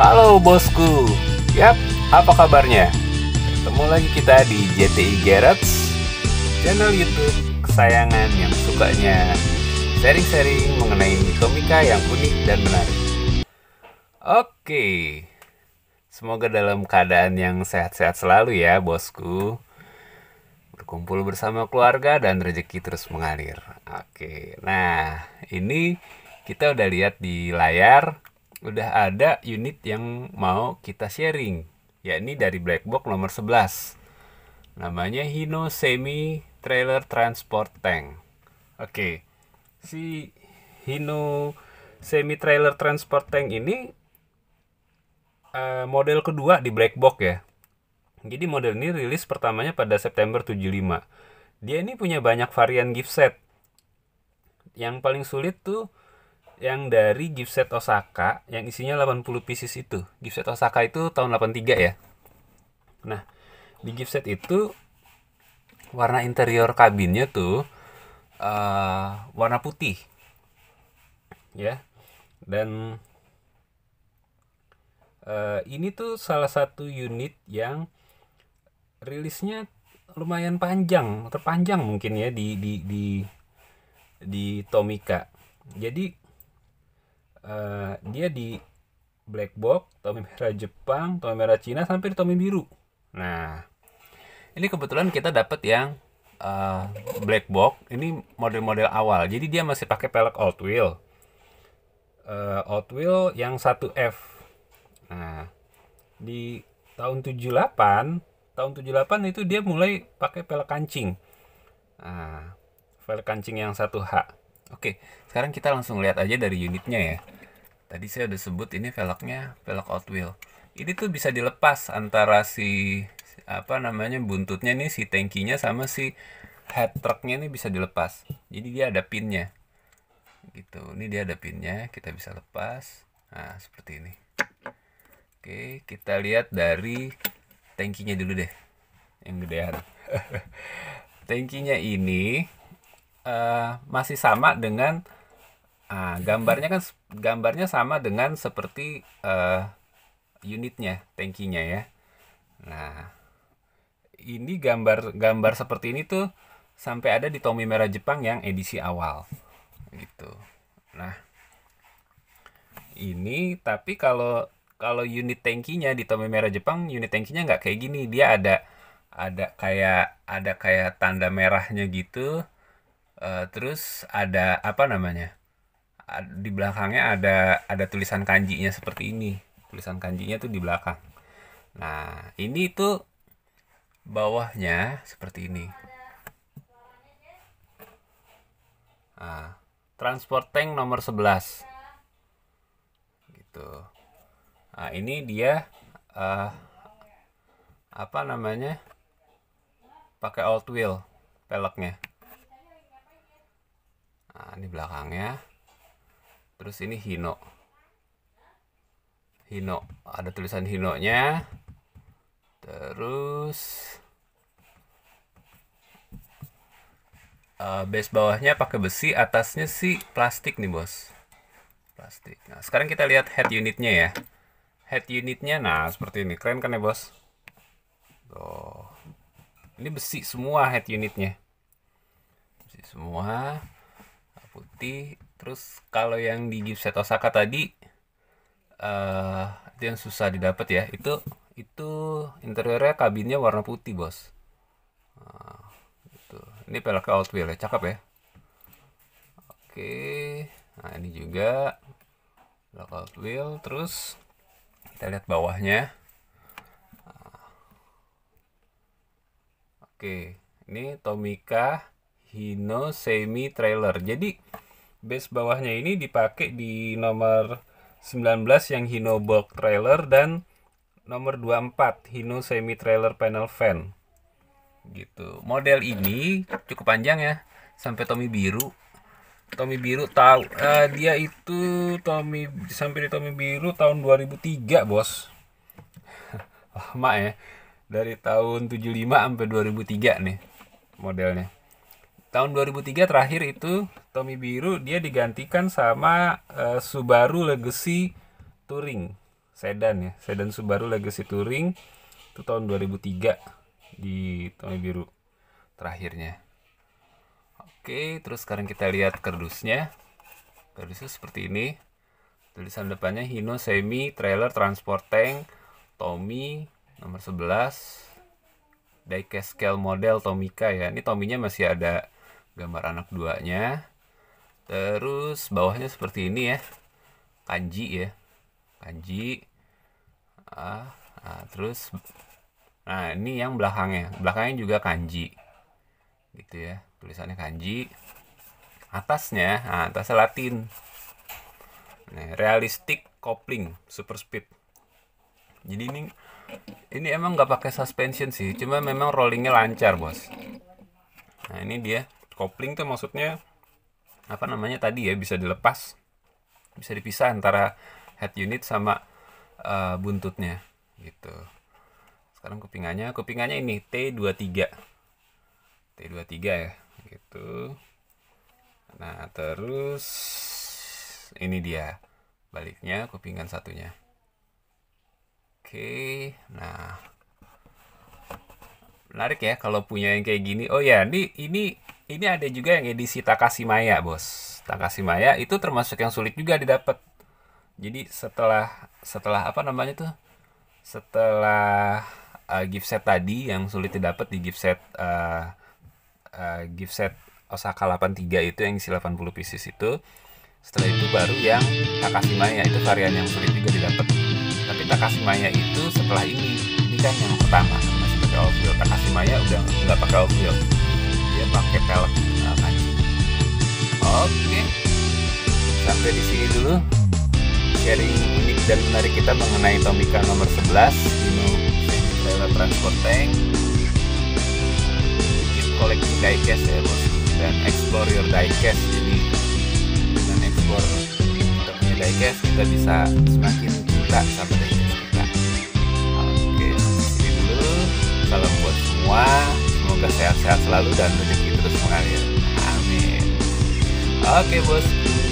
Halo bosku. Yap, apa kabarnya? Ketemu lagi kita di JTI Garage, channel YouTube kesayangan yang sukanya sharing-sharing mengenai komika yang unik dan menarik. Oke. Semoga dalam keadaan yang sehat-sehat selalu ya, bosku. Berkumpul bersama keluarga dan rezeki terus mengalir. Oke. Nah, ini kita udah lihat di layar udah ada unit yang mau kita sharing yakni dari Black Box nomor 11 namanya Hino Semi Trailer Transport Tank oke si Hino Semi Trailer Transport Tank ini uh, model kedua di Black Box ya jadi model ini rilis pertamanya pada September 75 dia ini punya banyak varian gift set yang paling sulit tuh yang dari gift set Osaka yang isinya 80 pieces itu. Gift set Osaka itu tahun 83 ya. Nah, di gift set itu warna interior kabinnya tuh uh, warna putih. Ya. Dan uh, ini tuh salah satu unit yang rilisnya lumayan panjang, terpanjang mungkin ya di di di di Tomika. Jadi Eh, dia di black box, tomi merah Jepang, tomi merah Cina sampai di tomi biru. Nah, ini kebetulan kita dapat yang uh, black box. Ini model-model awal. Jadi dia masih pakai pelek old wheel. Uh, eh, old wheel yang 1F. Nah, di tahun 78, tahun 78 itu dia mulai pakai pelek kancing. Nah, pelek kancing yang 1H. Oke, sekarang kita langsung lihat aja dari unitnya ya. Tadi saya udah sebut ini velgnya velg outwheel. Ini tuh bisa dilepas antara si apa namanya buntutnya nih si tankinya sama si head trucknya ini bisa dilepas. Jadi dia ada pinnya. Gitu. Ini dia ada pinnya, kita bisa lepas. Nah, seperti ini. Oke, kita lihat dari tankinya dulu deh. Yang gedean. tankinya ini Eh, masih sama dengan uh, gambarnya kan gambarnya sama dengan seperti uh, unitnya tankinya ya. Nah ini gambar gambar seperti ini tuh sampai ada di Tommy Merah Jepang yang edisi awal gitu. Nah ini tapi kalau kalau unit tankinya di Tommy Merah Jepang unit tankinya nggak kayak gini dia ada ada kayak ada kayak tanda merahnya gitu Eh, terus ada apa namanya? Di belakangnya ada ada tulisan kanjinya seperti ini. Tulisan kanjinya tuh di belakang. Nah, ini itu bawahnya seperti ini. Nah, transport tank nomor 11. Gitu. Nah, ini dia uh, apa namanya? Pakai old wheel peleknya nah ini belakangnya terus ini Hino Hino ada tulisan Hino-nya, terus uh, base bawahnya pakai besi atasnya sih plastik nih bos plastik nah sekarang kita lihat head unitnya ya head unitnya nah seperti ini keren kan ya bos Tuh. ini besi semua head unitnya besi semua putih terus kalau yang di Gipset Osaka tadi uh, itu yang susah didapat ya itu itu interiornya kabinnya warna putih bos nah, ini pelek out wheel ya cakep ya oke nah ini juga pelek out wheel terus kita lihat bawahnya nah, oke ini Tomica. Hino Semi Trailer. Jadi base bawahnya ini dipakai di nomor 19 yang Hino Bulk Trailer dan nomor 24 Hino Semi Trailer Panel Fan. Gitu. Model ini cukup panjang ya sampai Tommy biru. Tommy biru tahu uh, dia itu Tommy sampai di Tommy biru tahun 2003, Bos. Lama ya. Dari tahun 75 sampai 2003 nih modelnya tahun 2003 terakhir itu Tommy Biru dia digantikan sama uh, Subaru Legacy Touring sedan ya sedan Subaru Legacy Touring itu tahun 2003 di Tommy Biru terakhirnya oke terus sekarang kita lihat kardusnya kardusnya seperti ini tulisan depannya Hino Semi Trailer Transport Tank Tommy nomor 11 diecast scale model Tomika ya ini Tominya masih ada gambar anak duanya terus bawahnya seperti ini ya kanji ya kanji ah, ah terus nah ini yang belakangnya belakangnya juga kanji gitu ya tulisannya kanji atasnya nah, atasnya latin nah, realistic coupling super speed jadi ini ini emang nggak pakai suspension sih cuma memang rollingnya lancar bos nah ini dia kopling tuh maksudnya apa namanya tadi ya bisa dilepas bisa dipisah antara head unit sama uh, buntutnya gitu sekarang kupingannya, kupingannya ini T23 T23 ya gitu nah terus ini dia baliknya kupingan satunya oke nah menarik ya kalau punya yang kayak gini. Oh ya, ini ini ini ada juga yang edisi Takashimaya, Bos. Takashimaya itu termasuk yang sulit juga didapat. Jadi setelah setelah apa namanya tuh? Setelah uh, gift set tadi yang sulit didapat di gift set uh, uh, gift set Osaka 83 itu yang isi 80 pieces itu. Setelah itu baru yang Takashimaya itu varian yang sulit juga didapat. Tapi Takashimaya itu setelah ini, ini kan yang pertama pakai all wheel si Maya udah nggak pakai all wheel dia pakai pelek nah, kan. oke sampai di sini dulu sharing unik dan menarik kita mengenai Tomica nomor 11 Dino Trailer Transport Tank bikin koleksi Diecast ya bos dan Explore Your Diecast jadi dengan Explore kita punya diecast kita bisa semakin cinta sampai. salam buat semua. Semoga sehat-sehat selalu dan rezeki terus mengalir. Amin. Oke bosku.